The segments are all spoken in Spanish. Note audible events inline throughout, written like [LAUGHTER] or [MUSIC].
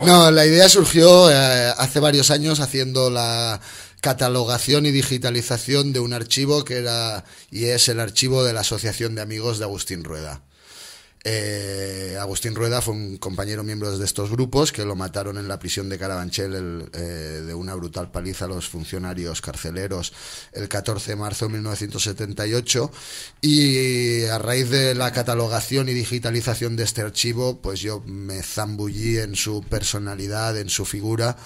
No, la idea surgió eh, hace varios años haciendo la catalogación y digitalización de un archivo que era y es el archivo de la Asociación de Amigos de Agustín Rueda. Eh, Agustín Rueda fue un compañero miembro de estos grupos que lo mataron en la prisión de Carabanchel eh, de una brutal paliza a los funcionarios carceleros el 14 de marzo de 1978 y a raíz de la catalogación y digitalización de este archivo pues yo me zambullí en su personalidad, en su figura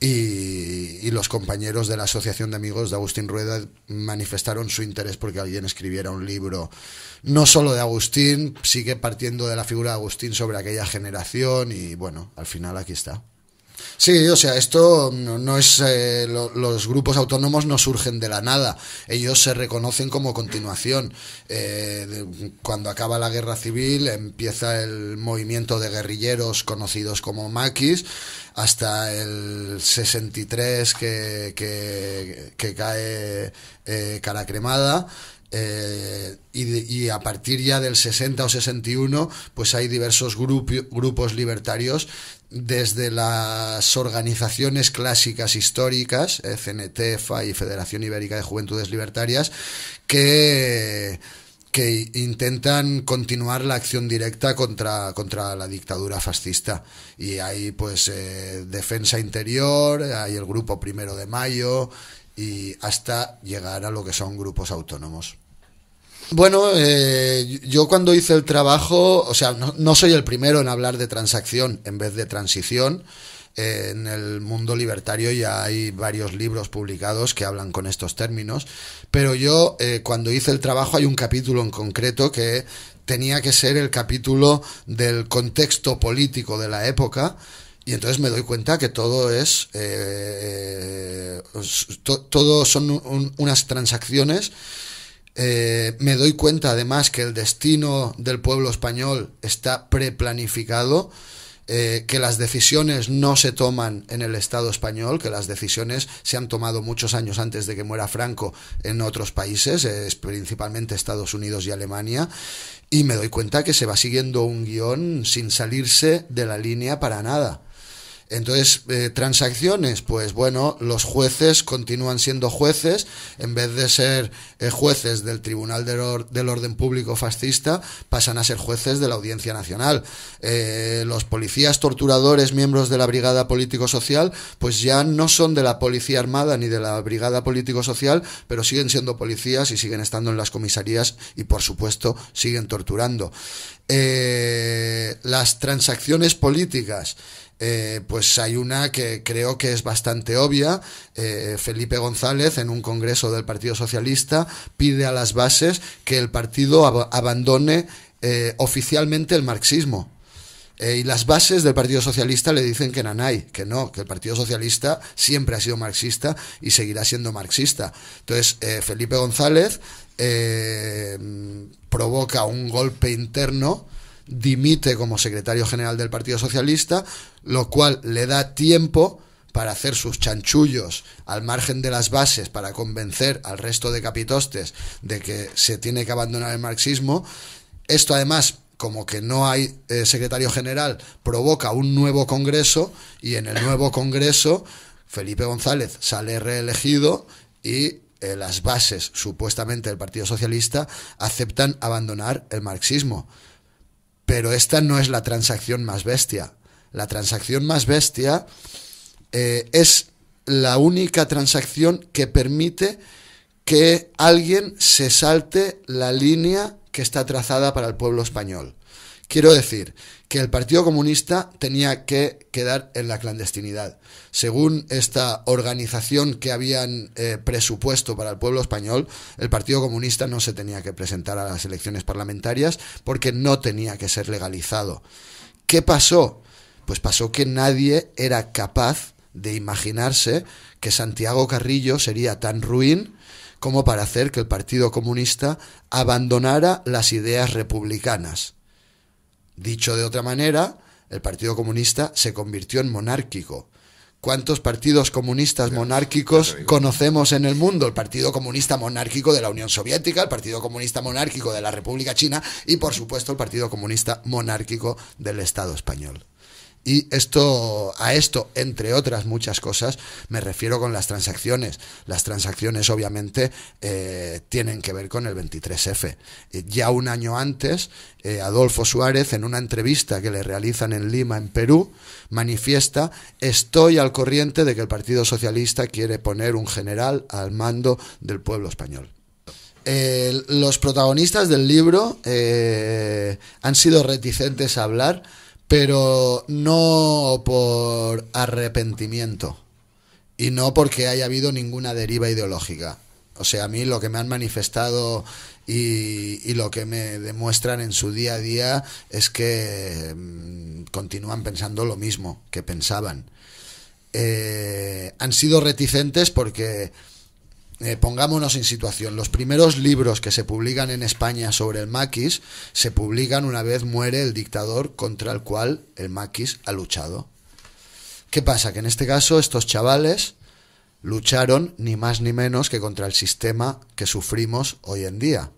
y, los compañeros de la Asociación de Amigos de Agustín Rueda manifestaron su interés porque alguien escribiera un libro, no solo de Agustín, sigue partiendo de la figura de Agustín sobre aquella generación y bueno, al final aquí está. Sí, o sea, esto no, es. Eh, los grupos autónomos no surgen de la nada. Ellos se reconocen como continuación. Eh, cuando acaba la guerra civil, empieza el movimiento de guerrilleros conocidos como maquis, hasta el 63 que, que, cae eh, Cara Cremada. Eh, y, a partir ya del 60 o 61, pues hay diversos grupos libertarios, desde las organizaciones clásicas históricas, y eh, Federación Ibérica de Juventudes Libertarias, que que intentan continuar la acción directa contra, contra la dictadura fascista. Y hay pues eh, defensa interior, hay el grupo primero de mayo y hasta llegar a lo que son grupos autónomos. Bueno, eh, yo cuando hice el trabajo, o sea, no, soy el primero en hablar de transacción en vez de transición. Eh, en el mundo libertario ya hay varios libros publicados que hablan con estos términos, pero yo eh, cuando hice el trabajo hay un capítulo en concreto que tenía que ser el capítulo del contexto político de la época, y entonces me doy cuenta que todo es. todos todo son unas transacciones eh, me doy cuenta además que el destino del pueblo español está preplanificado, eh, que las decisiones no se toman en el Estado español, que las decisiones se han tomado muchos años antes de que muera Franco en otros países, principalmente Estados Unidos y Alemania, y me doy cuenta que se va siguiendo un guión sin salirse de la línea para nada. Entonces, eh, transacciones, pues bueno, los jueces continúan siendo jueces, en vez de ser eh, jueces del Tribunal del, Orden Público Fascista, pasan a ser jueces de la Audiencia Nacional. Eh, los policías torturadores, miembros de la Brigada Político-Social, pues ya no son de la Policía Armada ni de la Brigada Político-Social, pero siguen siendo policías y siguen estando en las comisarías y, por supuesto, siguen torturando. las transacciones políticas. Eh, pues hay una que creo que es bastante obvia. Eh, Felipe González, en un congreso del Partido Socialista, pide a las bases que el partido abandone eh, oficialmente el marxismo. y las bases del Partido Socialista le dicen que Nanay, que no, que el Partido Socialista siempre ha sido marxista y seguirá siendo marxista. Entonces, Felipe González provoca un golpe interno dimite como secretario general del Partido Socialista, lo cual le da tiempo para hacer sus chanchullos al margen de las bases, para convencer al resto de capitostes de que se tiene que abandonar el marxismo. Esto además como que no hay eh, secretario general, provoca un nuevo Congreso y en el nuevo Congreso Felipe González sale reelegido y eh, las bases supuestamente del Partido Socialista aceptan abandonar el marxismo. Pero esta no es la transacción más bestia. La transacción más bestia eh, es la única transacción que permite que alguien se salte la línea que está trazada para el pueblo español. Quiero decir que el Partido Comunista tenía que quedar en la clandestinidad. Según esta organización que habían eh, presupuesto para el pueblo español, el Partido Comunista no se tenía que presentar a las elecciones parlamentarias porque no tenía que ser legalizado. ¿Qué pasó? Pues pasó que nadie era capaz de imaginarse que Santiago Carrillo sería tan ruin como para hacer que el Partido Comunista abandonara las ideas republicanas. Dicho de otra manera, el Partido Comunista se convirtió en monárquico. ¿Cuántos partidos comunistas monárquicos conocemos en el mundo? El Partido Comunista Monárquico de la Unión Soviética, el Partido Comunista Monárquico de la República China y, por supuesto, el Partido Comunista Monárquico del Estado Español. Y esto, a esto, entre otras muchas cosas, me refiero con las transacciones. Las transacciones, obviamente, eh, tienen que ver con el 23F. Eh, ya un año antes, eh, Adolfo Suárez, en una entrevista que le realizan en Lima, en Perú, manifiesta, estoy al corriente de que el Partido Socialista quiere poner un general al mando del pueblo español. los protagonistas del libro han sido reticentes a hablar pero no por arrepentimiento y no porque haya habido ninguna deriva ideológica. O sea, a mí lo que me han manifestado y, lo que me demuestran en su día a día es que mm, continúan pensando lo mismo que pensaban. Eh, han sido reticentes porque eh, pongámonos en situación, los primeros libros que se publican en España sobre el maquis se publican una vez muere el dictador contra el cual el maquis ha luchado. ¿Qué pasa? Que en este caso estos chavales lucharon ni más ni menos que contra el sistema que sufrimos hoy en día.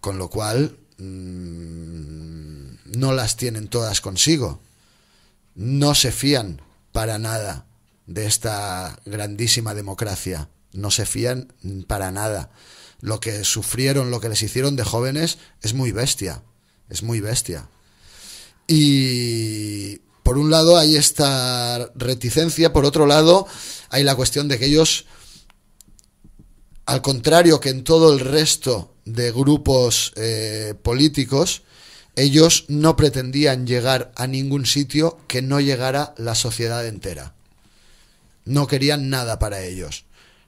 Con lo cual, mm, no las tienen todas consigo. No se fían para nada de esta grandísima democracia no se fían para nada. Lo que sufrieron, lo que les hicieron de jóvenes es muy bestia, es muy bestia. Y por un lado hay esta reticencia, por otro lado hay la cuestión de que ellos, al contrario que en todo el resto de grupos eh, políticos, ellos no pretendían llegar a ningún sitio que no llegara la sociedad entera. No querían nada para ellos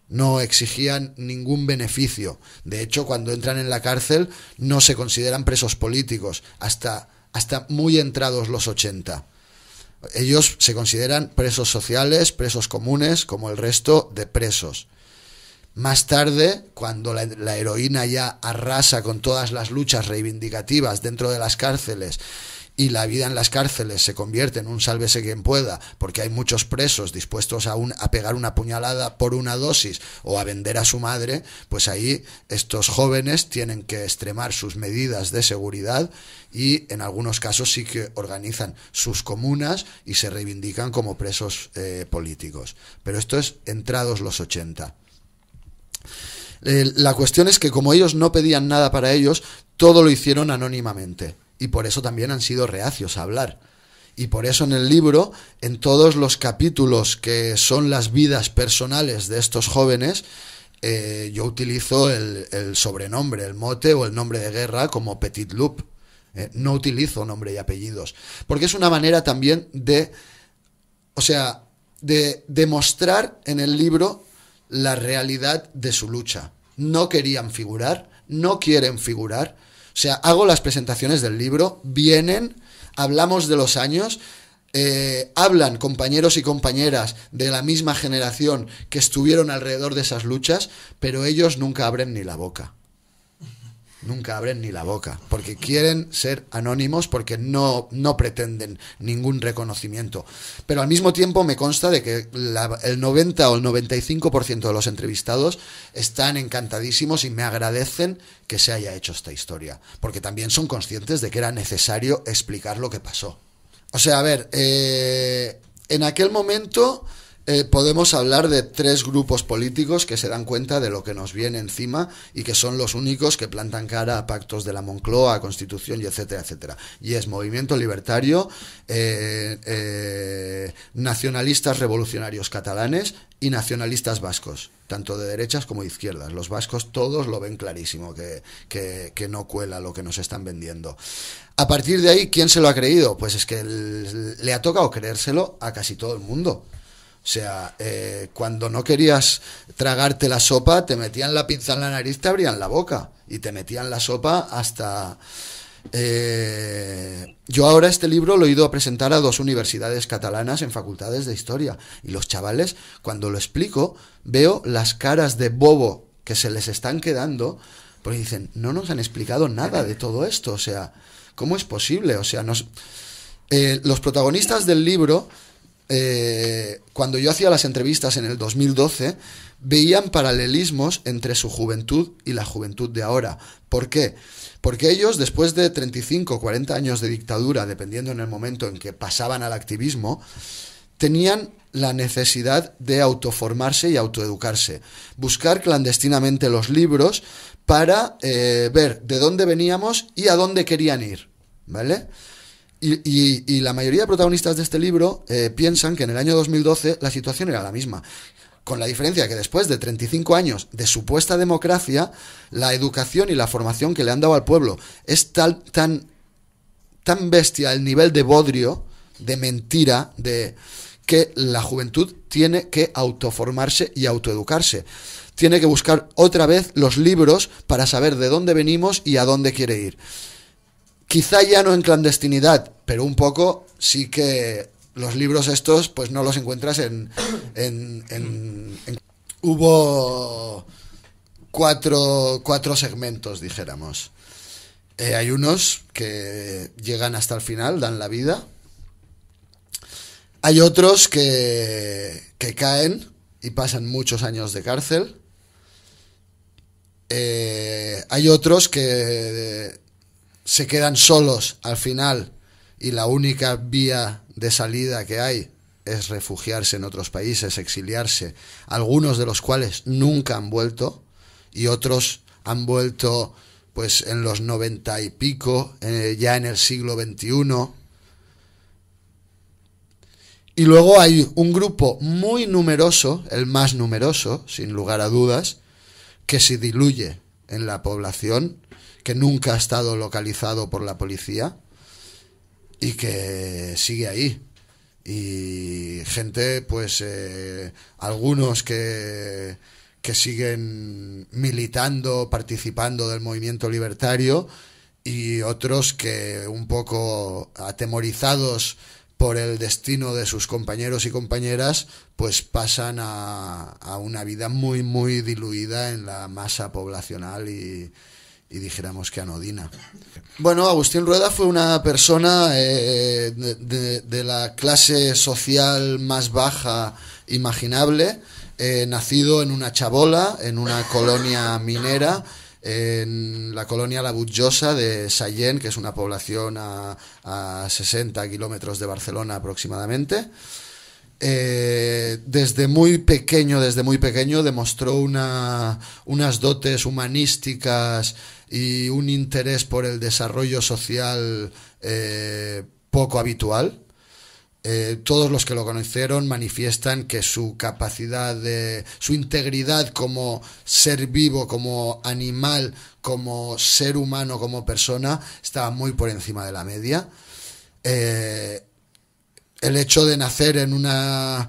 no exigían ningún beneficio. De hecho, cuando entran en la cárcel no se consideran presos políticos, hasta, hasta muy entrados los 80. Ellos se consideran presos sociales, presos comunes, como el resto de presos. Más tarde, cuando la heroína ya arrasa con todas las luchas reivindicativas dentro de las cárceles y la vida en las cárceles se convierte en un sálvese quien pueda, porque hay muchos presos dispuestos a, a pegar una puñalada por una dosis o a vender a su madre, pues ahí estos jóvenes tienen que extremar sus medidas de seguridad y en algunos casos sí que organizan sus comunas y se reivindican como presos eh, políticos. Pero esto es entrados los 80 la cuestión es que como ellos no pedían nada para ellos, todo lo hicieron anónimamente y por eso también han sido reacios a hablar. Y por eso en el libro, en todos los capítulos que son las vidas personales de estos jóvenes, eh, yo utilizo el, sobrenombre, el mote o el nombre de guerra como Petit Loup. Eh, no utilizo nombre y apellidos. Porque es una manera también de, o sea, de demostrar en el libro la realidad de su lucha. No querían figurar, no quieren figurar o sea, hago las presentaciones del libro, vienen, hablamos de los años, eh, hablan compañeros y compañeras de la misma generación que estuvieron alrededor de esas luchas, pero ellos nunca abren ni la boca nunca abren ni la boca, porque quieren ser anónimos, porque no, no pretenden ningún reconocimiento. Pero al mismo tiempo me consta de que el 90 o el 95% de los entrevistados están encantadísimos y me agradecen que se haya hecho esta historia, porque también son conscientes de que era necesario explicar lo que pasó. O sea, a ver, eh, en aquel momento eh, podemos hablar de tres grupos políticos que se dan cuenta de lo que nos viene encima y que son los únicos que plantan cara a pactos de la Moncloa, Constitución y etcétera, etcétera. Y es Movimiento Libertario, eh, eh, Nacionalistas Revolucionarios Catalanes y Nacionalistas Vascos, tanto de derechas como de izquierdas. Los vascos todos lo ven clarísimo, que no cuela lo que nos están vendiendo. A partir de ahí, ¿quién se lo ha creído? Pues es que le ha tocado creérselo a casi todo el mundo. O sea, eh, cuando no querías tragarte la sopa, te metían la pinza en la nariz, te abrían la boca y te metían la sopa hasta... Eh, yo ahora este libro lo he ido a presentar a dos universidades catalanas en facultades de historia y los chavales, cuando lo explico, veo las caras de bobo que se les están quedando porque dicen, no nos han explicado nada de todo esto, o sea, ¿cómo es posible? O sea, nos, eh, los protagonistas del libro eh, cuando yo hacía las entrevistas en el 2012, veían paralelismos entre su juventud y la juventud de ahora. ¿Por qué? Porque ellos, después de 35 o 40 años de dictadura, dependiendo en el momento en que pasaban al activismo, tenían la necesidad de autoformarse y autoeducarse, buscar clandestinamente los libros para eh, ver de dónde veníamos y a dónde querían ir, ¿vale? Y, la mayoría de protagonistas de este libro eh, piensan que en el año 2012 la situación era la misma. Con la diferencia que después de 35 años de supuesta democracia, la educación y la formación que le han dado al pueblo es tal, tan, tan bestia el nivel de bodrio, de mentira, de que la juventud tiene que autoformarse y autoeducarse. Tiene que buscar otra vez los libros para saber de dónde venimos y a dónde quiere ir quizá ya no en clandestinidad, pero un poco sí que los libros estos pues no los encuentras en... Hubo cuatro, cuatro segmentos, dijéramos. Eh, hay unos que llegan hasta el final, dan la vida. Hay otros que, que caen y pasan muchos años de cárcel. Eh, hay otros que se quedan solos al final y la única vía de salida que hay es refugiarse en otros países, exiliarse, algunos de los cuales nunca han vuelto y otros han vuelto pues en los noventa y pico, eh, ya en el siglo XXI. Y luego hay un grupo muy numeroso, el más numeroso, sin lugar a dudas, que se diluye en la población que nunca ha estado localizado por la policía y que sigue ahí. Y gente, pues, eh, algunos que, que siguen militando, participando del movimiento libertario y otros que un poco atemorizados por el destino de sus compañeros y compañeras, pues pasan a, a una vida muy, muy diluida en la masa poblacional y, y dijéramos que anodina. Bueno, Agustín Rueda fue una persona eh, de, la clase social más baja imaginable, eh, nacido en una chabola, en una colonia minera, en la colonia La de Sallén, que es una población a, a 60 kilómetros de Barcelona aproximadamente. Eh, desde muy pequeño, desde muy pequeño, demostró una, unas dotes humanísticas y un interés por el desarrollo social eh, poco habitual. Eh, todos los que lo conocieron manifiestan que su capacidad de su integridad como ser vivo, como animal, como ser humano, como persona, estaba muy por encima de la media el hecho de nacer en una,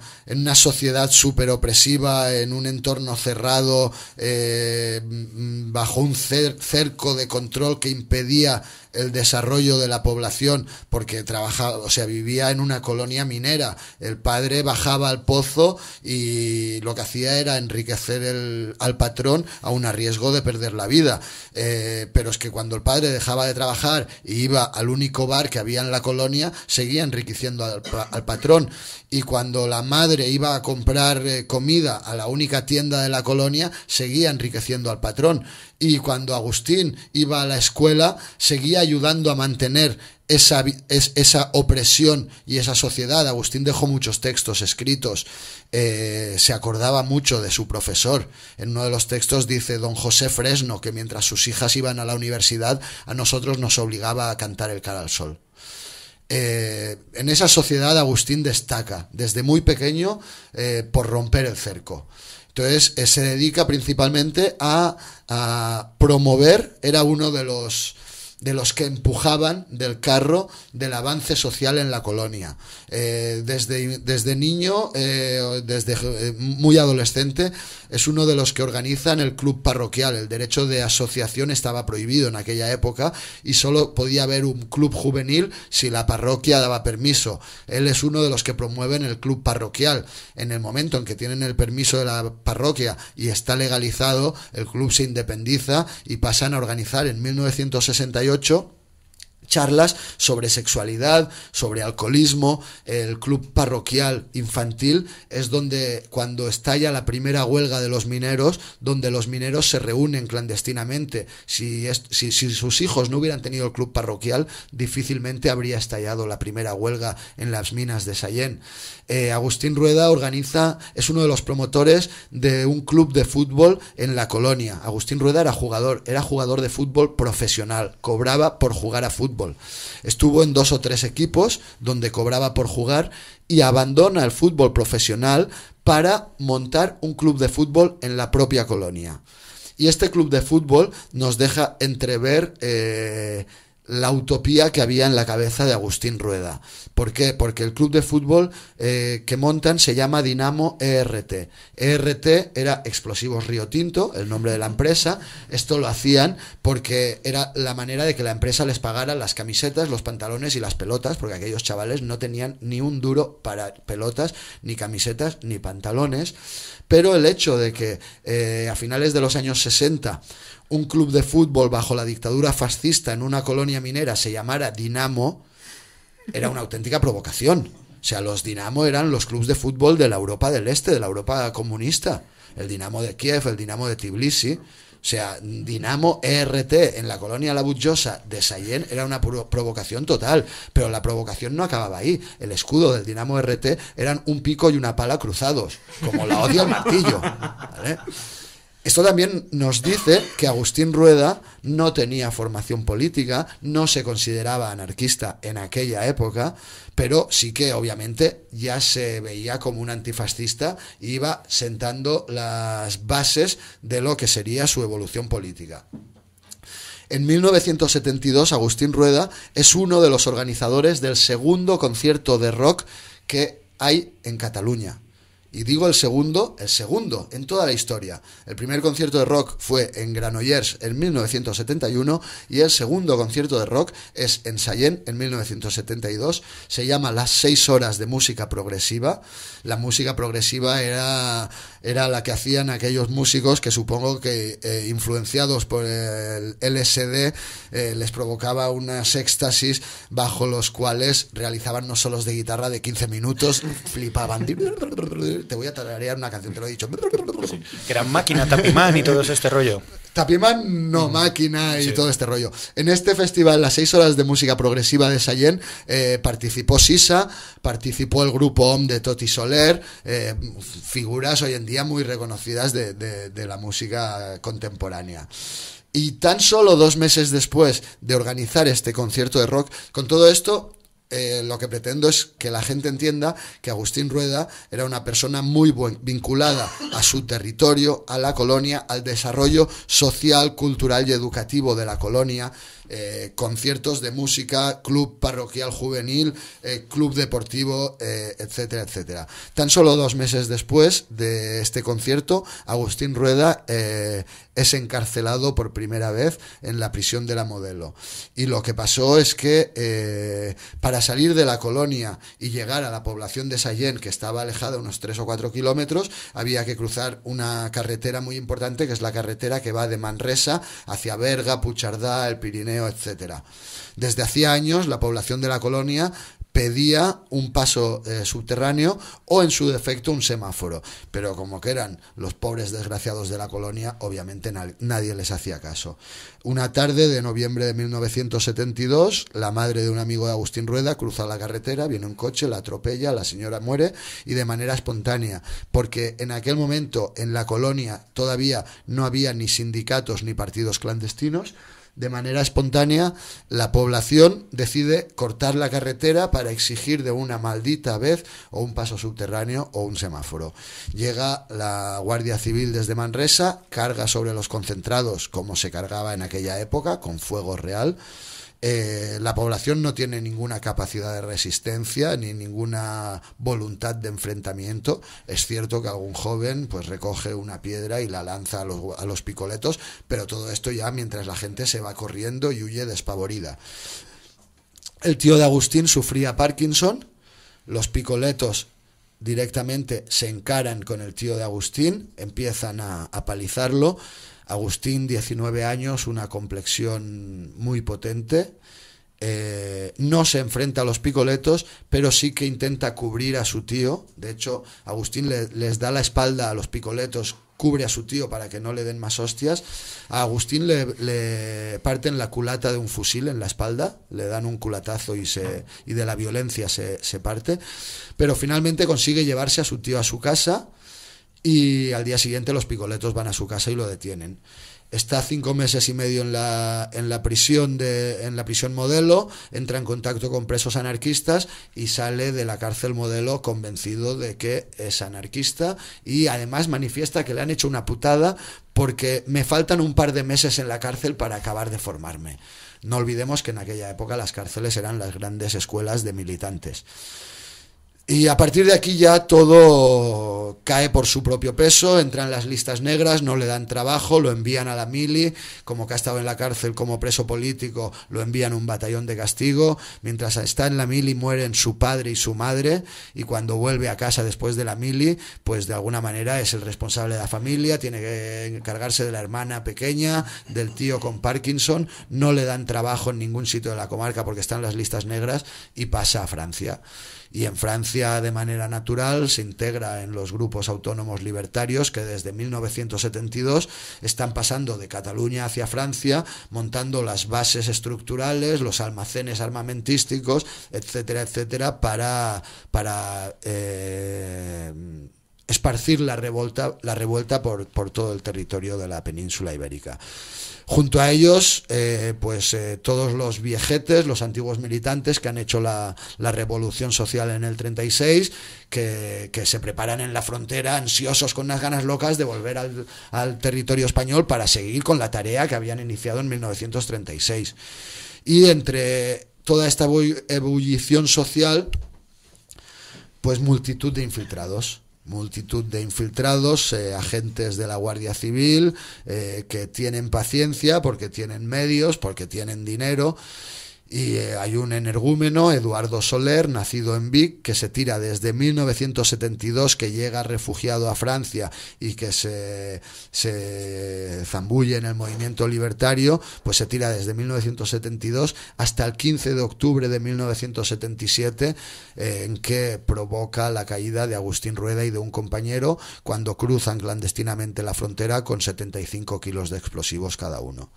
sociedad súper opresiva, en un entorno cerrado, eh, bajo un cerco de control que impedía el desarrollo de la población porque trabajaba, o sea, vivía en una colonia minera. El padre bajaba al pozo y lo que hacía era enriquecer al patrón a un riesgo de perder la vida. Eh, pero es que cuando el padre dejaba de trabajar y iba al único bar que había en la colonia, seguía enriqueciendo al, patrón. Y cuando la madre iba a comprar eh, comida a la única tienda de la colonia, seguía enriqueciendo al patrón y cuando Agustín iba a la escuela seguía ayudando a mantener esa, opresión y esa sociedad. Agustín dejó muchos textos escritos, eh, se acordaba mucho de su profesor. En uno de los textos dice don José Fresno que mientras sus hijas iban a la universidad a nosotros nos obligaba a cantar el cara al sol. Eh, en esa sociedad Agustín destaca desde muy pequeño eh, por romper el cerco. Entonces, eh, se dedica principalmente a, a promover, era uno de los de los que empujaban del carro del avance social en la colonia. Eh, desde, desde niño, eh, desde eh, muy adolescente, es uno de los que organizan el club parroquial. El derecho de asociación estaba prohibido en aquella época y solo podía haber un club juvenil si la parroquia daba permiso. Él es uno de los que promueven el club parroquial. En el momento en que tienen el permiso de la parroquia y está legalizado, el club se independiza y pasan a organizar en 1968 charlas sobre sexualidad, sobre alcoholismo, el club parroquial infantil es donde cuando estalla la primera huelga de los mineros, donde los mineros se reúnen clandestinamente. Si, sus hijos no hubieran tenido el club parroquial, difícilmente habría estallado la primera huelga en las minas de Sallén. Eh, Agustín Rueda organiza, es uno de los promotores de un club de fútbol en la colonia. Agustín Rueda era jugador, era jugador de fútbol profesional, cobraba por jugar a fútbol. Estuvo en dos o tres equipos donde cobraba por jugar y abandona el fútbol profesional para montar un club de fútbol en la propia colonia. Y este club de fútbol nos deja entrever eh, la utopía que había en la cabeza de Agustín Rueda. ¿Por qué? Porque el club de fútbol eh, que montan se llama Dinamo ERT. ERT era Explosivos Río Tinto, el nombre de la empresa. Esto lo hacían porque era la manera de que la empresa les pagara las camisetas, los pantalones y las pelotas, porque aquellos chavales no tenían ni un duro para pelotas, ni camisetas, ni pantalones. Pero el hecho de que eh, a finales de los años 60 un club de fútbol bajo la dictadura fascista en una colonia minera se llamara Dinamo, era una auténtica provocación. O sea, los Dinamo eran los clubes de fútbol de la Europa del Este, de la Europa comunista. El Dinamo de Kiev, el Dinamo de Tbilisi. O sea, Dinamo ERT en la colonia Labudjosa de Sayen era una provocación total. Pero la provocación no acababa ahí. El escudo del Dinamo e RT eran un pico y una pala cruzados, como la odia el martillo. ¿vale? Esto también nos dice que Agustín Rueda no tenía formación política, no se consideraba anarquista en aquella época, pero sí que obviamente ya se veía como un antifascista e iba sentando las bases de lo que sería su evolución política. En 1972, Agustín Rueda es uno de los organizadores del segundo concierto de rock que hay en Cataluña, y digo el segundo, el segundo en toda la historia. El primer concierto de rock fue en Granollers en 1971 y el segundo concierto de rock es en Sayen en 1972. Se llama Las seis horas de música progresiva. La música progresiva era, era la que hacían aquellos músicos que supongo que eh, influenciados por el LSD eh, les provocaba unas éxtasis bajo los cuales realizaban no solos de guitarra de 15 minutos, flipaban [LAUGHS] te voy a tararear una canción, te lo he dicho. que eran máquina, tapimán y todo este rollo. Tapimán, no, mm. máquina y todo este rollo. En este festival, las seis horas de música progresiva de Sayen, eh, participó Sisa, participó el grupo OM de Toti Soler, eh, figuras hoy en día muy reconocidas de la música contemporánea. Y tan solo dos meses después de organizar este concierto de rock, con todo esto, eh, lo que pretendo es que la gente entienda que Agustín Rueda era una persona muy vinculada a su territorio, a la colonia, al desarrollo social, cultural y educativo de la colonia eh, conciertos de música, club parroquial juvenil, eh, club deportivo, eh, etcétera, etcétera. Tan solo dos meses después de este concierto, Agustín Rueda es encarcelado por primera vez en la prisión de la modelo. Y lo que pasó es que para salir de la colonia y llegar a la población de Sayén, que estaba alejada unos 3 o 4 kilómetros, había que cruzar una carretera muy importante, que es la carretera que va de Manresa hacia Berga, Puchardá, el Pirineo, etcétera. Desde hacía años la población de la colonia pedía un paso eh, subterráneo o en su defecto un semáforo. Pero como que eran los pobres desgraciados de la colonia, obviamente nadie les hacía caso. Una tarde de noviembre de 1972, la madre de un amigo de Agustín Rueda cruza la carretera, viene un coche, la atropella, la señora muere y de manera espontánea, porque en aquel momento en la colonia todavía no había ni sindicatos ni partidos clandestinos de manera espontánea, la población decide cortar la carretera para exigir de una maldita vez o un paso subterráneo o un semáforo. Llega la Guardia Civil desde Manresa, carga sobre los concentrados como se cargaba en aquella época, con fuego real. Eh, la población no tiene ninguna capacidad de resistencia ni ninguna voluntad de enfrentamiento. Es cierto que algún joven pues recoge una piedra y la lanza a los, picoletos, pero todo esto ya mientras la gente se va corriendo y huye despavorida. El tío de Agustín sufría Parkinson, los picoletos directamente se encaran con el tío de Agustín, empiezan a, a palizarlo. Agustín, 19 años, una complexión muy potente. Eh, no se enfrenta a los picoletos, pero sí que intenta cubrir a su tío. De hecho, Agustín les da la espalda a los picoletos, cubre a su tío para que no le den más hostias. A Agustín le, le parten la culata de un fusil en la espalda, le dan un culatazo y, se, y de la violencia se, se parte. Pero finalmente consigue llevarse a su tío a su casa y al día siguiente los picoletos van a su casa y lo detienen. Está cinco meses y medio en la, en la prisión de, en la prisión modelo, entra en contacto con presos anarquistas y sale de la cárcel modelo convencido de que es anarquista y además manifiesta que le han hecho una putada porque me faltan un par de meses en la cárcel para acabar de formarme. No olvidemos que en aquella época las cárceles eran las grandes escuelas de militantes. Y a partir de aquí ya todo cae por su propio peso, entran en las listas negras, no le dan trabajo, lo envían a la mili, como que ha estado en la cárcel como preso político, lo envían a un batallón de castigo, mientras está en la mili mueren su padre y su madre, y cuando vuelve a casa después de la mili, pues de alguna manera es el responsable de la familia, tiene que encargarse de la hermana pequeña, del tío con Parkinson, no le dan trabajo en ningún sitio de la comarca porque están las listas negras y pasa a Francia y en Francia de manera natural se integra en los grupos autónomos libertarios que desde 1972 están pasando de Cataluña hacia Francia, montando las bases estructurales, los almacenes armamentísticos, etcétera, etcétera, para, para eh, esparcir la revuelta, la revuelta por, por, todo el territorio de la península ibérica. Junto a ellos, eh, pues eh, todos los viejetes, los antiguos militantes que han hecho la, revolución social en el 36, que, se preparan en la frontera ansiosos con unas ganas locas de volver al territorio español para seguir con la tarea que habían iniciado en 1936. Y entre toda esta ebullición social, pues multitud de infiltrados multitud de infiltrados, eh, agentes de la Guardia Civil, eh, que tienen paciencia porque tienen medios, porque tienen dinero y eh, hay un energúmeno, Eduardo Soler, nacido en Vic, que se tira desde 1972, que llega refugiado a Francia y que se, se zambulle en el movimiento libertario, pues se tira desde 1972 hasta el 15 de octubre de 1977, eh, en que provoca la caída de Agustín Rueda y de un compañero cuando cruzan clandestinamente la frontera con 75 kilos de explosivos cada uno.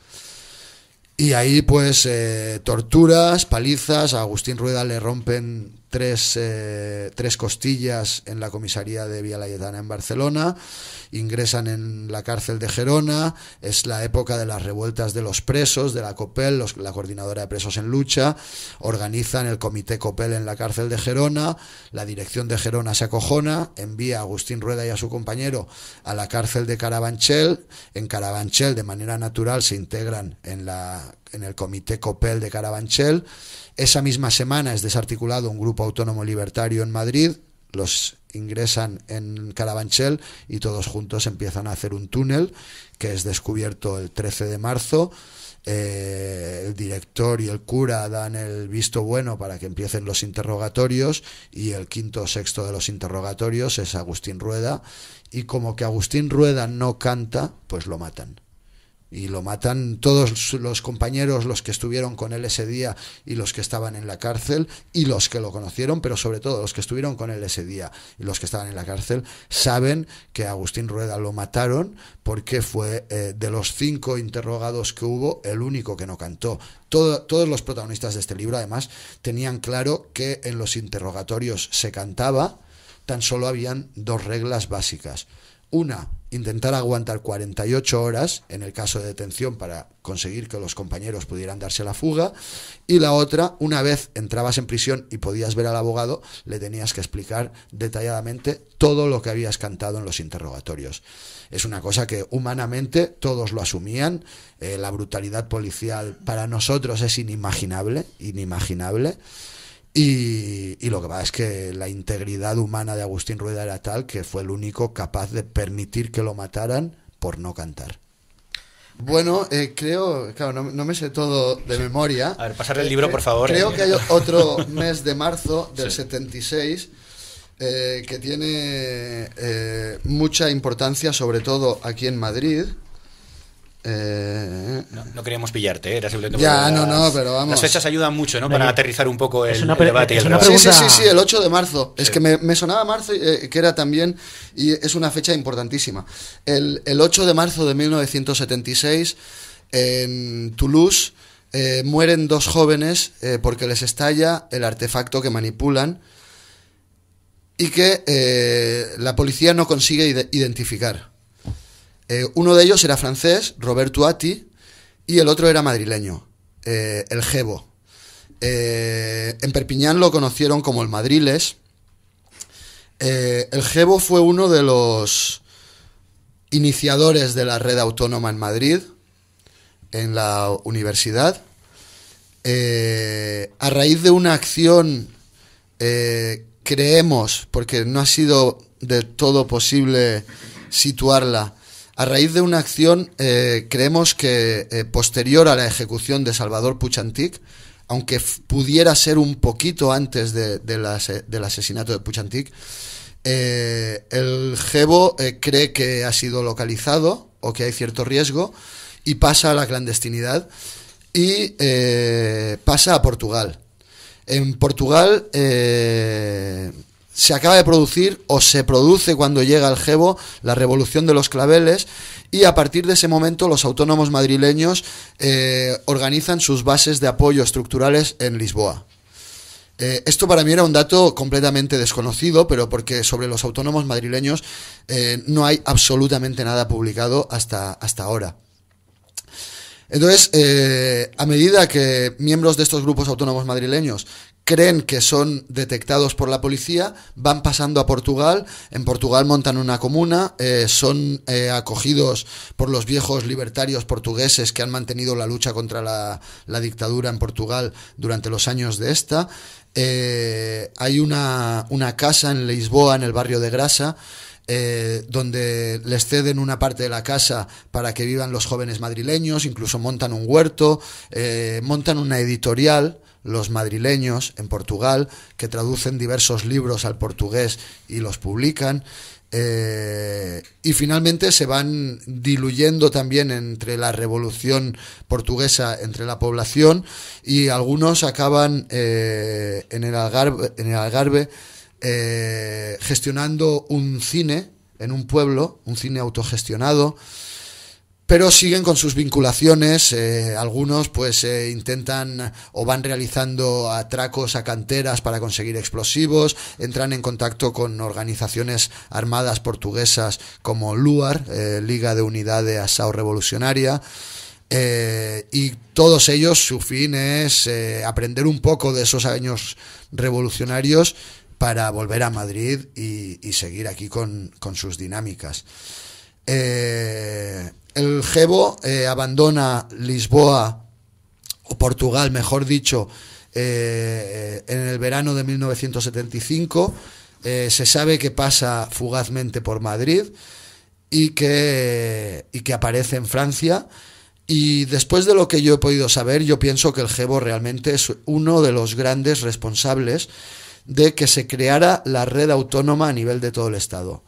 Y ahí pues eh, torturas, palizas, a Agustín Rueda le rompen eh, tres, costillas en la comisaría de Vía Layetana en Barcelona, ingresan en la cárcel de Gerona, es la época de las revueltas de los presos, de la COPEL, la coordinadora de presos en lucha, organizan el comité COPEL en la cárcel de Gerona, la dirección de Gerona se acojona, envía a Agustín Rueda y a su compañero a la cárcel de Carabanchel, en Carabanchel de manera natural se integran en la en el comité COPEL de Carabanchel. Esa misma semana es desarticulado un grupo Autónomo Libertario en Madrid, los ingresan en Carabanchel y todos juntos empiezan a hacer un túnel que es descubierto el 13 de marzo. Eh, el director y el cura dan el visto bueno para que empiecen los interrogatorios y el quinto o sexto de los interrogatorios es Agustín Rueda y como que Agustín Rueda no canta, pues lo matan y lo matan todos los compañeros, los que estuvieron con él ese día y los que estaban en la cárcel y los que lo conocieron, pero sobre todo los que estuvieron con él ese día y los que estaban en la cárcel, saben que Agustín Rueda lo mataron porque fue eh, de los cinco interrogados que hubo el único que no cantó. todos los protagonistas de este libro además tenían claro que en los interrogatorios se cantaba, tan solo habían dos reglas básicas una, intentar aguantar 48 horas en el caso de detención para conseguir que los compañeros pudieran darse la fuga. Y la otra, una vez entrabas en prisión y podías ver al abogado, le tenías que explicar detalladamente todo lo que habías cantado en los interrogatorios. Es una cosa que humanamente todos lo asumían. Eh, la brutalidad policial para nosotros es inimaginable, inimaginable. Y, lo que pasa es que la integridad humana de Agustín Rueda era tal que fue el único capaz de permitir que lo mataran por no cantar. Bueno, eh, creo, claro, no, me sé todo de memoria. A ver, pasarle el libro, eh, por favor. Creo eh. que hay [LAUGHS] otro mes de marzo del 76 que tiene mucha importancia, sobre todo aquí en Madrid. Eh, no, queríamos pillarte, ¿eh? era simplemente. las, fechas ayudan mucho, ¿no? Para aterrizar un poco el, Es una sí, sí, sí, el 8 de marzo. Es que me, sonaba marzo, eh, que era también. Y es una fecha importantísima. El, el 8 de marzo de 1976, en Toulouse, mueren dos jóvenes porque les estalla el artefacto que manipulan y que la policía no consigue identificar. Eh, uno de ellos era francés, Roberto Atti, y el otro era madrileño, eh, el Gebo. Eh, en Perpiñán lo conocieron como el Madriles. el Gebo fue uno de los iniciadores de la red autónoma en Madrid, en la universidad. a raíz de una acción, creemos, porque no ha sido de todo posible situarla, a raíz de una acción, eh, creemos que eh, posterior a la ejecución de Salvador Puchantik, aunque pudiera ser un poquito antes eh, del asesinato de Puchantik, el Jebo cree que ha sido localizado o que hay cierto riesgo y pasa a la clandestinidad y pasa a Portugal. En Portugal, se acaba de producir o se produce cuando llega el Jebo la revolución de los claveles y a partir de ese momento los autónomos madrileños eh, organizan sus bases de apoyo estructurales en Lisboa. Eh, esto para mí era un dato completamente desconocido, pero porque sobre los autónomos madrileños eh, no hay absolutamente nada publicado hasta, hasta ahora. Entonces, a medida que miembros de estos grupos autónomos madrileños creen que son detectados por la policía, van pasando a Portugal, en Portugal montan una comuna, eh, son eh, acogidos por los viejos libertarios portugueses que han mantenido la lucha contra la, dictadura en Portugal durante los años de esta. Eh, hay una, casa en Lisboa, en el barrio de Grasa, donde les ceden una parte de la casa para que vivan los jóvenes madrileños, incluso montan un huerto, montan una editorial los madrileños en Portugal, que traducen diversos libros al portugués y los publican. Eh, y finalmente se van diluyendo también entre la revolución portuguesa, entre la población, y algunos acaban eh, en el Algarve, eh, gestionando un cine en un pueblo, un cine autogestionado, pero siguen con sus vinculaciones. Eh, algunos pues eh, intentan o van realizando atracos a canteras para conseguir explosivos, entran en contacto con organizaciones armadas portuguesas como LUAR, eh, Liga de Unidad de Asao Revolucionaria. y todos ellos su fin es aprender un poco de esos años revolucionarios para volver a Madrid y, seguir aquí con, con sus dinámicas. Eh, el Jebo eh, abandona Lisboa, o Portugal, mejor dicho, eh, en el verano de 1975. Eh, se sabe que pasa fugazmente por Madrid y que, y que aparece en Francia. Y después de lo que yo he podido saber, yo pienso que el Jebo realmente es uno de los grandes responsables de que se creara la red autónoma a nivel de todo el Estado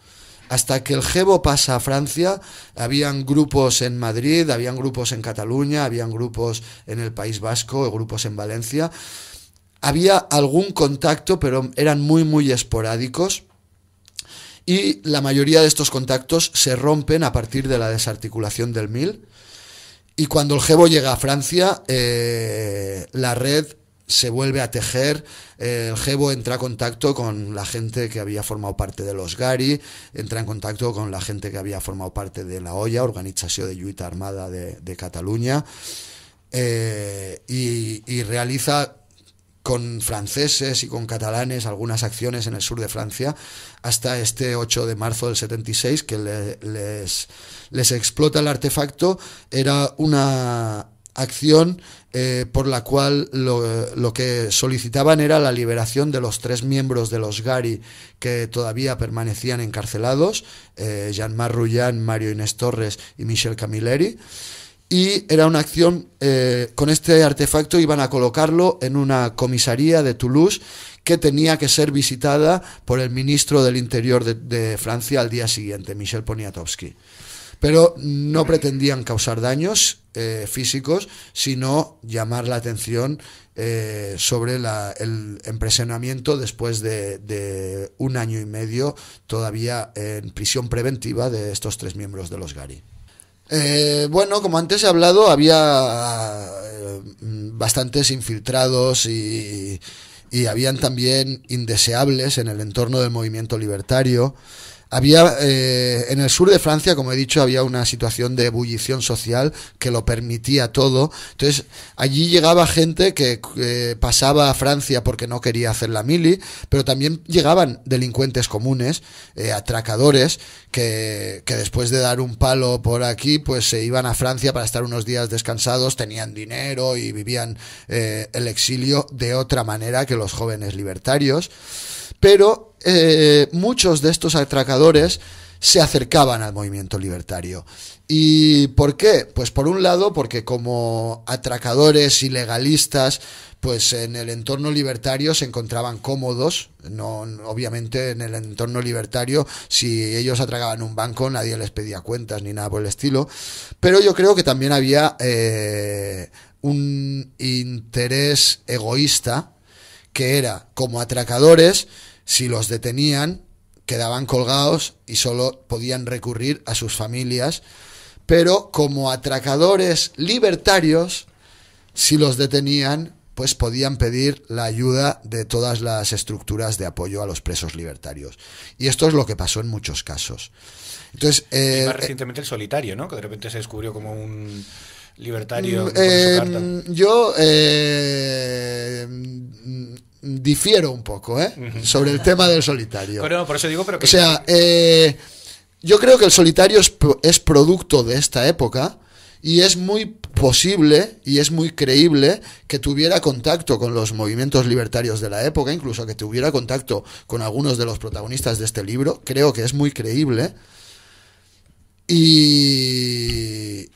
hasta que el Jebo pasa a Francia, habían grupos en Madrid, habían grupos en Cataluña, habían grupos en el País Vasco, grupos en Valencia. Había algún contacto, pero eran muy, muy esporádicos. Y la mayoría de estos contactos se rompen a partir de la desarticulación del MIL. Y cuando el Jebo llega a Francia, eh, la red se vuelve a tejer, el eh, Jebo entra en contacto con la gente que había formado parte de los Gari, entra en contacto con la gente que había formado parte de la olla Organización de Lluita Armada de, Cataluña, eh, y, realiza con franceses y con catalanes algunas acciones en el sur de Francia hasta este 8 de marzo del 76 que les, les explota el artefacto. Era una acción eh, por la cual lo, que solicitaban era la liberación de los tres miembros de los Gari que todavía permanecían encarcelados, eh, Jean-Marc Mario Inés Torres y Michel Camilleri. Y era una acción, eh, con este artefacto iban a colocarlo en una comisaría de Toulouse que tenía que ser visitada por el ministro del Interior de Francia al día siguiente, Michel Poniatowski pero no pretendían causar daños eh, físicos, sino llamar la atención eh, sobre el empresionamiento después de, un año y medio todavía en prisión preventiva de estos tres miembros de los Gari. Eh, bueno, como antes he hablado, había bastantes infiltrados y, y habían también indeseables en el entorno del movimiento libertario. Había eh, en el sur de Francia, como he dicho, había una situación de ebullición social que lo permitía todo. Entonces, allí llegaba gente que eh, pasaba a Francia porque no quería hacer la mili, pero también llegaban delincuentes comunes, eh, atracadores, que, que, después de dar un palo por aquí, pues se iban a Francia para estar unos días descansados, tenían dinero y vivían el exilio de otra manera que los jóvenes libertarios. Pero eh, muchos de estos atracadores se acercaban al movimiento libertario. ¿Y por qué? Pues por un lado, porque como atracadores ilegalistas pues en el entorno libertario se encontraban cómodos. No, obviamente en el entorno libertario, si ellos atracaban un banco, nadie les pedía cuentas ni nada por el estilo. Pero yo creo que también había eh, un interés egoísta, que era como atracadores, si los detenían, quedaban colgados y solo podían recurrir a sus familias. Pero como atracadores libertarios, si los detenían, pues podían pedir la ayuda de todas las estructuras de apoyo a los presos libertarios. Y esto es lo que pasó en muchos casos. Entonces, más eh, recientemente el solitario, ¿no? Que de repente se descubrió como un libertario. Mm, em, yo eh, difiero un poco, ¿eh? Sobre el tema del solitario. por eso digo, que... O sea, eh, yo creo que el solitario es, producto de esta época y es muy posible y es muy creíble que tuviera contacto con los movimientos libertarios de la época, incluso que tuviera contacto con algunos de los protagonistas de este libro. Creo que es muy creíble. Y,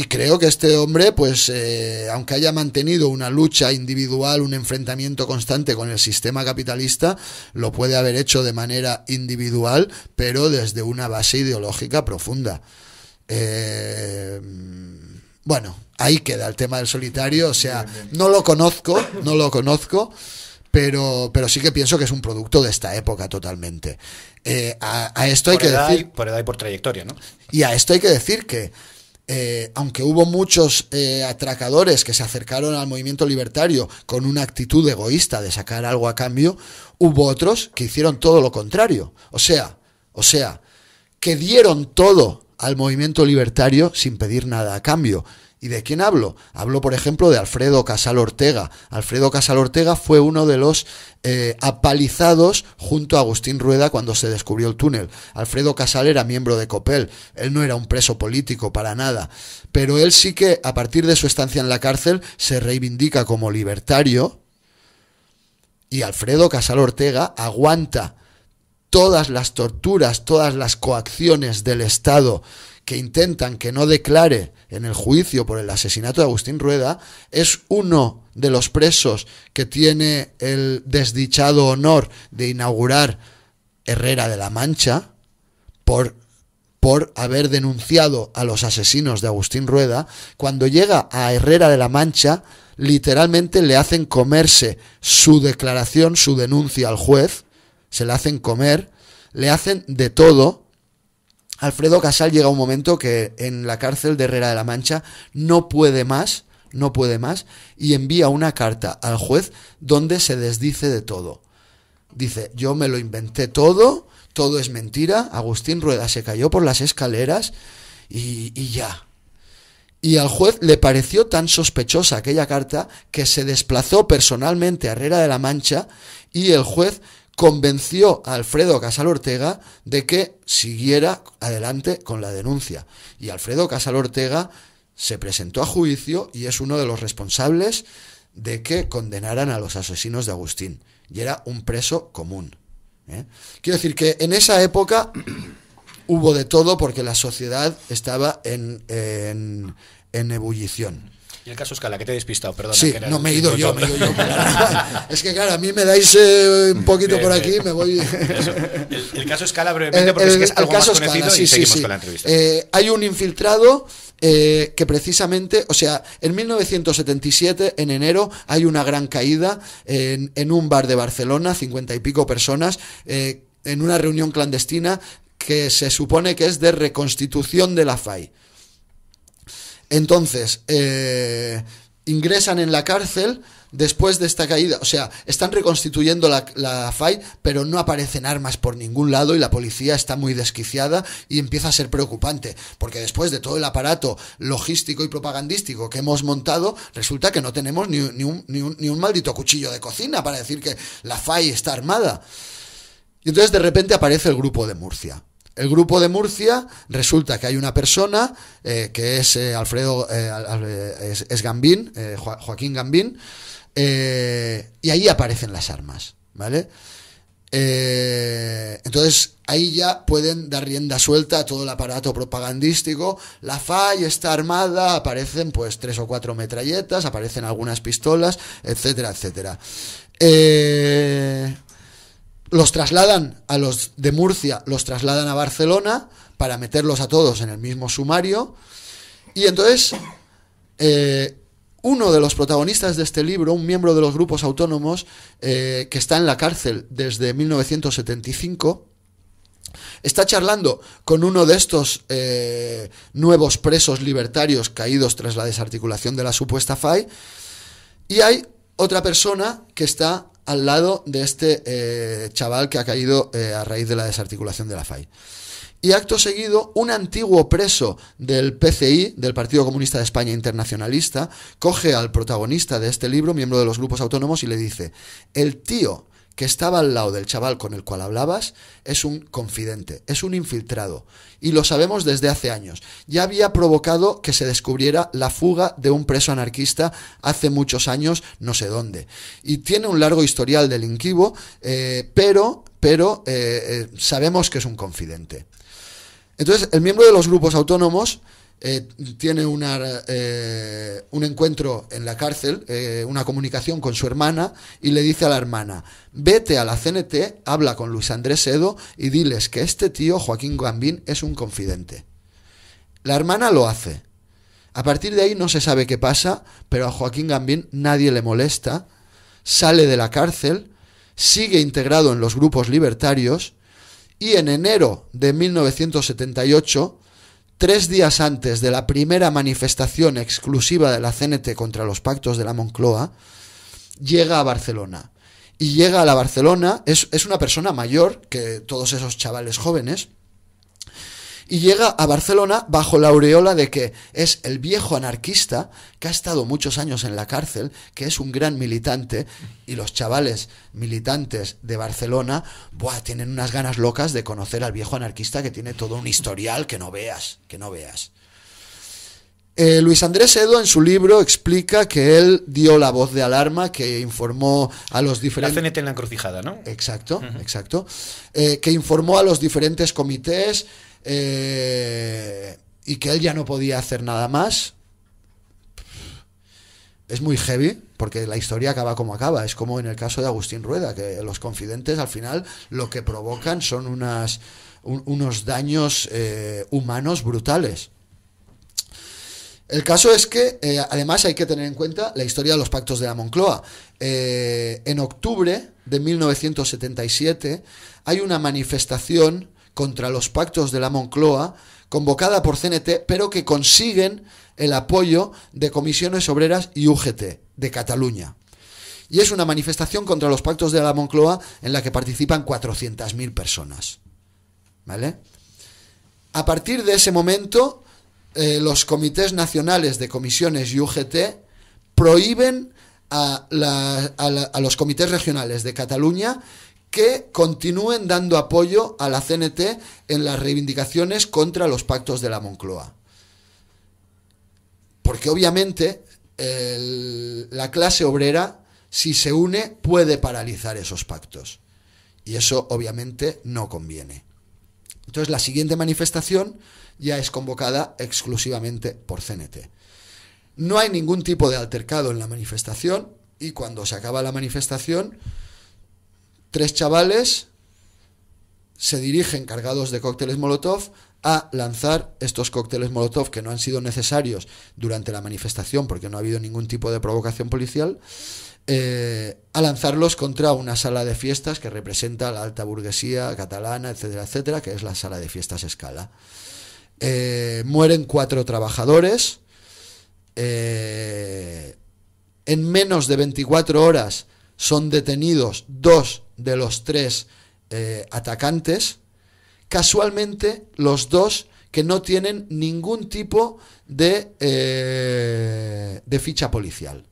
y creo que este hombre, pues, eh, aunque haya mantenido una lucha individual, un enfrentamiento constante con el sistema capitalista, lo puede haber hecho de manera individual, pero desde una base ideológica profunda. Eh, bueno, ahí queda el tema del solitario, o sea, no lo conozco, no lo conozco. Pero, pero sí que pienso que es un producto de esta época totalmente. Eh, a, esto hay que edad, decir. por edad y por trayectoria, ¿no? Y a esto hay que decir que eh, aunque hubo muchos eh, atracadores que se acercaron al movimiento libertario con una actitud egoísta de sacar algo a cambio, hubo otros que hicieron todo lo contrario. O sea, o sea, que dieron todo al movimiento libertario sin pedir nada a cambio, ¿Y de quién hablo? Hablo, por ejemplo, de Alfredo Casal Ortega. Alfredo Casal Ortega fue uno de los eh, apalizados junto a Agustín Rueda cuando se descubrió el túnel. Alfredo Casal era miembro de Copel, él no era un preso político para nada, pero él sí que a partir de su estancia en la cárcel se reivindica como libertario y Alfredo Casal Ortega aguanta todas las torturas, todas las coacciones del Estado que intentan que no declare en el juicio por el asesinato de Agustín Rueda, es uno de los presos que tiene el desdichado honor de inaugurar Herrera de la Mancha por por haber denunciado a los asesinos de Agustín Rueda, cuando llega a Herrera de la Mancha, literalmente le hacen comerse su declaración, su denuncia al juez, se la hacen comer, le hacen de todo, Alfredo Casal llega un momento que en la cárcel de Herrera de la Mancha no puede más, no puede más, y envía una carta al juez donde se desdice de todo. Dice, yo me lo inventé todo, todo es mentira, Agustín Rueda se cayó por las escaleras y, y ya. Y al juez le pareció tan sospechosa aquella carta que se desplazó personalmente a Herrera de la Mancha y el juez convenció a Alfredo Casal Ortega de que siguiera adelante con la denuncia. Y Alfredo Casal Ortega se presentó a juicio y es uno de los responsables de que condenaran a los asesinos de Agustín. Y era un preso común. ¿eh? Quiero decir que en esa época hubo de todo porque la sociedad estaba en ebullición. Y el caso Escala, que te he despistado, perdón. Sí, no, me he ido yo, me he ido yo. [LAUGHS] [LAUGHS] es que claro, a mí me dais eh, un poquito por aquí, me voy... [LAUGHS] El, caso Escala brevemente, eh, porque es que es algo caso más conocido y seguimos con la entrevista. Eh, hay un infiltrado que precisamente, o sea, en 1977, en enero, hay una gran caída en, en un bar de Barcelona, cincuenta y pico personas, en una reunión clandestina que se supone que es de reconstitución de la FAI. Entonces, eh, ingresan en la cárcel después de esta caída. O sea, están reconstituyendo la, la FAI, pero no aparecen armas por ningún lado y la policía está muy desquiciada y empieza a ser preocupante, porque después de todo el aparato logístico y propagandístico que hemos montado, resulta que no tenemos ni, ni un maldito cuchillo de cocina para decir que la FAI está armada. Y entonces de repente aparece el grupo de Murcia el grupo de Murcia, resulta que hay una persona eh, que es eh, Alfredo, eh, es, Gambín, Joaquín Gambín, y ahí aparecen las armas, ¿vale? entonces ahí ya pueden dar rienda suelta a todo el aparato propagandístico. La FAI está armada, aparecen pues tres o cuatro metralletas, aparecen algunas pistolas, etcétera, etcétera los trasladan a los de Murcia, los trasladan a Barcelona para meterlos a todos en el mismo sumario. Y entonces, eh, uno de los protagonistas de este libro, un miembro de los grupos autónomos eh, que está en la cárcel desde 1975, está charlando con uno de estos eh, nuevos presos libertarios caídos tras la desarticulación de la supuesta FAI. Y hay otra persona que está al lado de este eh, chaval que ha caído eh, a raíz de la desarticulación de la FAI. Y acto seguido, un antiguo preso del PCI, del Partido Comunista de España Internacionalista, coge al protagonista de este libro, miembro de los grupos autónomos, y le dice, el tío que estaba al lado del chaval con el cual hablabas es un confidente, es un infiltrado. Y lo sabemos desde hace años. Ya había provocado que se descubriera la fuga de un preso anarquista hace muchos años, no sé dónde. Y tiene un largo historial delinquivo, inquivo, eh, pero, pero eh, eh, sabemos que es un confidente. Entonces, el miembro de los grupos autónomos eh, tiene eh, un encuentro en la cárcel, eh, una comunicación con su hermana y le dice a la hermana, vete a la CNT, habla con Luis Andrés Edo y diles que este tío, Joaquín Gambín, es un confidente. La hermana lo hace. A partir de ahí no se sabe qué pasa, pero a Joaquín Gambín nadie le molesta, sale de la cárcel, sigue integrado en los grupos libertarios y en enero de 1978 tres días antes de la primera manifestación exclusiva de la CNT contra los pactos de la Moncloa, llega a Barcelona. Y llega a la Barcelona, es, es una persona mayor que todos esos chavales jóvenes, y llega a Barcelona bajo la aureola de que es el viejo anarquista que ha estado muchos años en la cárcel, que es un gran militante y los chavales militantes de Barcelona buah, tienen unas ganas locas de conocer al viejo anarquista que tiene todo un historial que no veas, que no veas. Eh, Luis Andrés Edo en su libro explica que él dio la voz de alarma, que informó a los diferentes... La en la encrucijada, ¿no? Exacto, exacto. Eh, que informó a los diferentes comités eh, y que él ya no podía hacer nada más, es muy heavy porque la historia acaba como acaba. Es como en el caso de Agustín Rueda, que los confidentes al final lo que provocan son unas, unos daños eh, humanos brutales. El caso es que, eh, además, hay que tener en cuenta la historia de los pactos de la Moncloa. en octubre de 1977 hay una manifestación contra los pactos de la Moncloa, convocada por CNT, pero que consiguen el apoyo de comisiones obreras y UGT de Cataluña. Y es una manifestación contra los pactos de la Moncloa en la que participan 400.000 personas. ¿Vale? A partir de ese momento, eh, los comités nacionales de comisiones y UGT prohíben a los comités regionales de Cataluña que continúen dando apoyo a la CNT en las reivindicaciones contra los pactos de la Moncloa. Porque obviamente la clase obrera, si se une, puede paralizar esos pactos. Y eso obviamente no conviene. Entonces la siguiente manifestación ya es convocada exclusivamente por CNT. No hay ningún tipo de altercado en la manifestación y cuando se acaba la manifestación, Tres chavales se dirigen cargados de cócteles Molotov a lanzar estos cócteles Molotov que no han sido necesarios durante la manifestación porque no ha habido ningún tipo de provocación policial, eh, a lanzarlos contra una sala de fiestas que representa la alta burguesía catalana, etcétera, etcétera, que es la sala de fiestas escala. Eh, mueren cuatro trabajadores. Eh, en menos de 24 horas son detenidos dos de los tres eh, atacantes, casualmente los dos que no tienen ningún tipo de, eh, de ficha policial.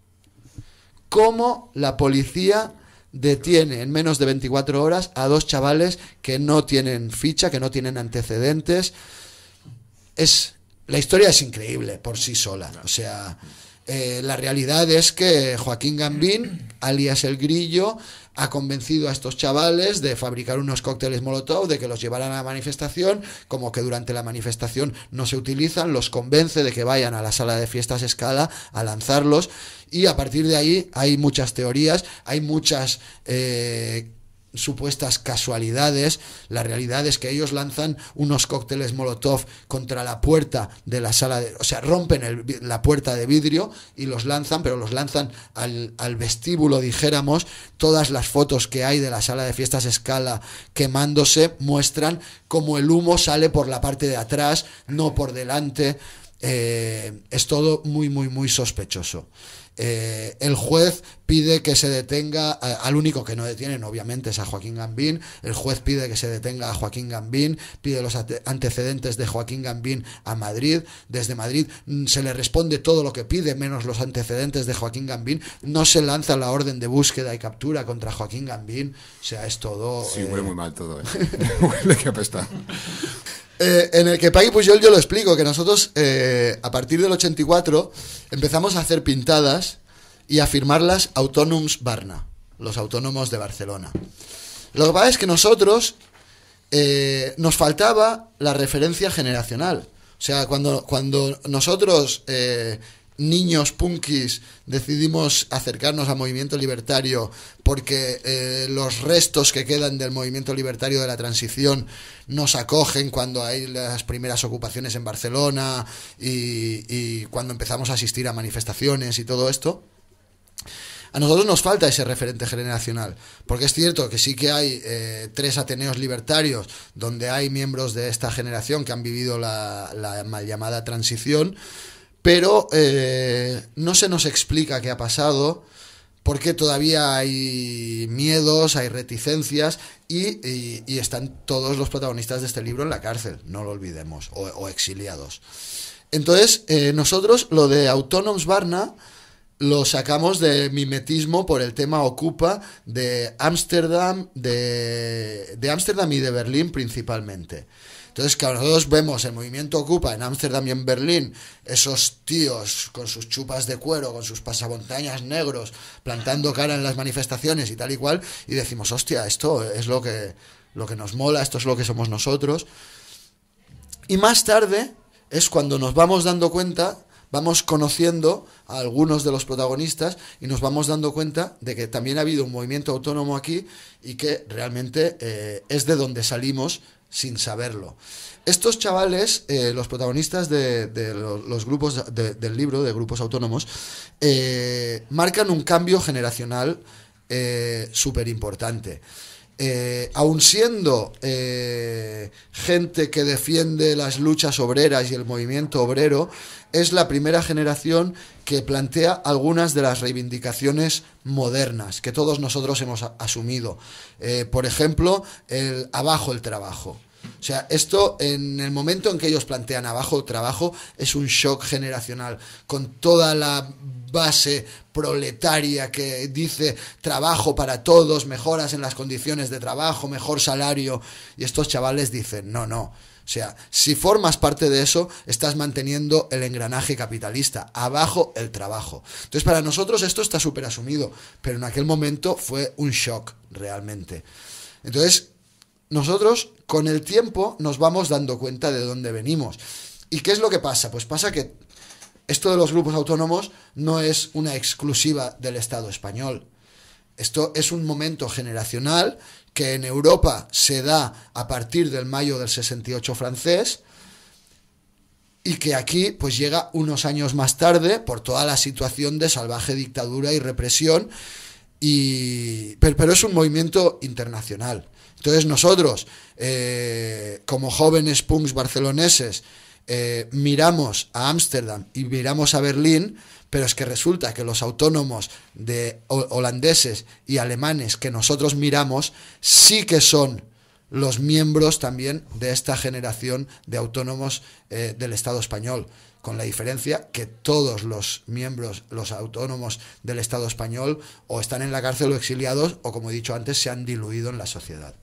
¿Cómo la policía detiene en menos de 24 horas a dos chavales que no tienen ficha, que no tienen antecedentes? Es, la historia es increíble por sí sola. O sea, eh, la realidad es que Joaquín Gambín, alias El Grillo, ha convencido a estos chavales de fabricar unos cócteles Molotov, de que los llevaran a la manifestación, como que durante la manifestación no se utilizan, los convence de que vayan a la sala de fiestas escala a lanzarlos y a partir de ahí hay muchas teorías, hay muchas... Eh, supuestas casualidades, la realidad es que ellos lanzan unos cócteles Molotov contra la puerta de la sala, de, o sea, rompen la puerta de vidrio y los lanzan, pero los lanzan al, vestíbulo, dijéramos, todas las fotos que hay de la sala de fiestas escala quemándose muestran cómo el humo sale por la parte de atrás, no por delante, eh, es todo muy, muy, muy sospechoso. Eh, el juez pide que se detenga, eh, al único que no detienen obviamente es a Joaquín Gambín, el juez pide que se detenga a Joaquín Gambín, pide los antecedentes de Joaquín Gambín a Madrid, desde Madrid mm, se le responde todo lo que pide menos los antecedentes de Joaquín Gambín, no se lanza la orden de búsqueda y captura contra Joaquín Gambín, o sea, es todo... Sí, huele eh, muy mal todo, [LAUGHS] [LAUGHS] huele que apesta. Eh, en el que Pagui Pujol yo lo explico, que nosotros eh, a partir del 84 empezamos a hacer pintadas y a firmarlas autónomos Barna, los autónomos de Barcelona. Lo que pasa es que nosotros eh, nos faltaba la referencia generacional. O sea, cuando, cuando nosotros niños punkis decidimos acercarnos al movimiento libertario porque eh, los restos que quedan del movimiento libertario de la transición nos acogen cuando hay las primeras ocupaciones en Barcelona y, cuando empezamos a asistir a manifestaciones y todo esto. A nosotros nos falta ese referente generacional, porque es cierto que sí que hay eh, tres Ateneos libertarios donde hay miembros de esta generación que han vivido la, la mal llamada transición, pero eh, no se nos explica qué ha pasado, porque todavía hay miedos, hay reticencias y, están todos los protagonistas de este libro en la cárcel, no lo olvidemos, o, exiliados. Entonces, eh, nosotros lo de Autonoms Varna lo sacamos de mimetismo por el tema Ocupa de Ámsterdam, de Ámsterdam y de Berlín principalmente. Entonces, que nosotros vemos el movimiento Ocupa en Ámsterdam y en Berlín, esos tíos con sus chupas de cuero, con sus pasamontañas negros, plantando cara en las manifestaciones y tal y cual, y decimos, hostia, esto es lo que, lo que nos mola, esto es lo que somos nosotros. Y más tarde es cuando nos vamos dando cuenta vamos conociendo a algunos de los protagonistas y nos vamos dando cuenta de que también ha habido un movimiento autónomo aquí y que realmente eh, es de donde salimos sin saberlo. Estos chavales, eh, los protagonistas de, los grupos del libro, de grupos autónomos, eh, marcan un cambio generacional eh, súper importante. aun siendo gente que defiende las luchas obreras y el movimiento obrero, es la primera generación que plantea algunas de las reivindicaciones modernas que todos nosotros hemos asumido. Eh, por ejemplo, el abajo el trabajo. O sea, esto en el momento en que ellos plantean abajo el trabajo es un shock generacional, con toda la base proletaria que dice trabajo para todos, mejoras en las condiciones de trabajo, mejor salario, y estos chavales dicen, no, no, o sea, si formas parte de eso, estás manteniendo el engranaje capitalista, abajo el trabajo. Entonces, para nosotros esto está súper asumido, pero en aquel momento fue un shock realmente. Entonces, nosotros con el tiempo nos vamos dando cuenta de dónde venimos. ¿Y qué es lo que pasa? Pues pasa que esto de los grupos autónomos no es una exclusiva del Estado español. Esto es un momento generacional que en Europa se da a partir del mayo del 68 francés y que aquí pues llega unos años más tarde por toda la situación de salvaje dictadura y represión y pero, es un movimiento internacional entonces nosotros eh, como jóvenes punks barceloneses eh, miramos a Ámsterdam y miramos a Berlín pero es que resulta que los autónomos de holandeses y alemanes que nosotros miramos sí que son los miembros también de esta generación de autónomos eh, del Estado español, con la diferencia que todos los miembros, los autónomos del Estado español, o están en la cárcel o exiliados, o como he dicho antes, se han diluido en la sociedad.